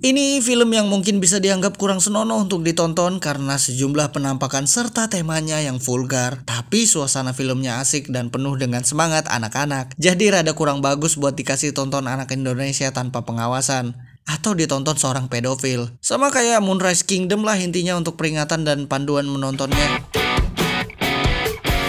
Ini film yang mungkin bisa dianggap kurang senonoh untuk ditonton karena sejumlah penampakan serta temanya yang vulgar, tapi suasana filmnya asik dan penuh dengan semangat anak-anak. Jadi rada kurang bagus buat dikasih tonton anak Indonesia tanpa pengawasan atau ditonton seorang pedofil. Sama kayak Moonrise Kingdom lah intinya untuk peringatan dan panduan menontonnya.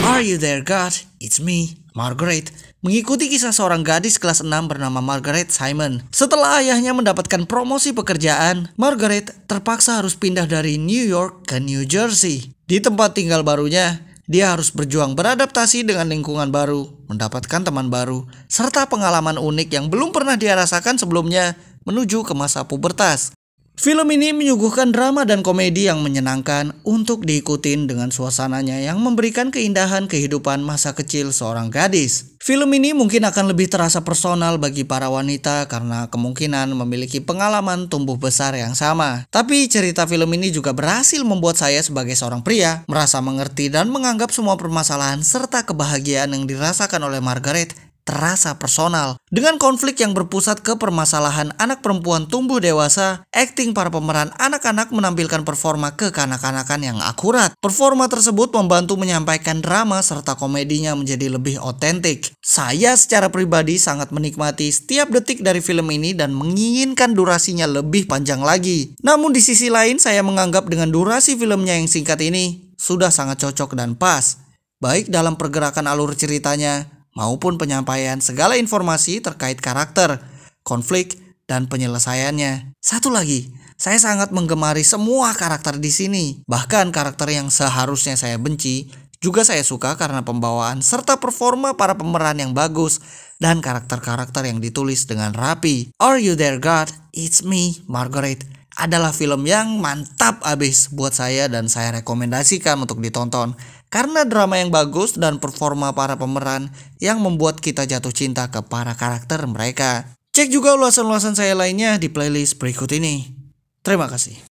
Are you there God? It's me, Margaret mengikuti kisah seorang gadis kelas 6 bernama Margaret Simon. Setelah ayahnya mendapatkan promosi pekerjaan, Margaret terpaksa harus pindah dari New York ke New Jersey. Di tempat tinggal barunya, dia harus berjuang beradaptasi dengan lingkungan baru, mendapatkan teman baru, serta pengalaman unik yang belum pernah dia rasakan sebelumnya menuju ke masa pubertas. Film ini menyuguhkan drama dan komedi yang menyenangkan untuk diikutin dengan suasananya yang memberikan keindahan kehidupan masa kecil seorang gadis. Film ini mungkin akan lebih terasa personal bagi para wanita karena kemungkinan memiliki pengalaman tumbuh besar yang sama. Tapi cerita film ini juga berhasil membuat saya sebagai seorang pria merasa mengerti dan menganggap semua permasalahan serta kebahagiaan yang dirasakan oleh Margaret terasa personal. Dengan konflik yang berpusat ke permasalahan anak perempuan tumbuh dewasa, akting para pemeran anak-anak menampilkan performa kekanak-kanakan yang akurat. Performa tersebut membantu menyampaikan drama serta komedinya menjadi lebih otentik. Saya secara pribadi sangat menikmati setiap detik dari film ini dan menginginkan durasinya lebih panjang lagi. Namun di sisi lain saya menganggap dengan durasi filmnya yang singkat ini sudah sangat cocok dan pas. Baik dalam pergerakan alur ceritanya, maupun penyampaian segala informasi terkait karakter, konflik, dan penyelesaiannya. Satu lagi, saya sangat menggemari semua karakter di sini. Bahkan karakter yang seharusnya saya benci juga saya suka karena pembawaan serta performa para pemeran yang bagus dan karakter-karakter yang ditulis dengan rapi. Are you there God? It's me, Margaret adalah film yang mantap abis buat saya dan saya rekomendasikan untuk ditonton karena drama yang bagus dan performa para pemeran yang membuat kita jatuh cinta ke para karakter mereka. Cek juga ulasan-ulasan saya lainnya di playlist berikut ini. Terima kasih.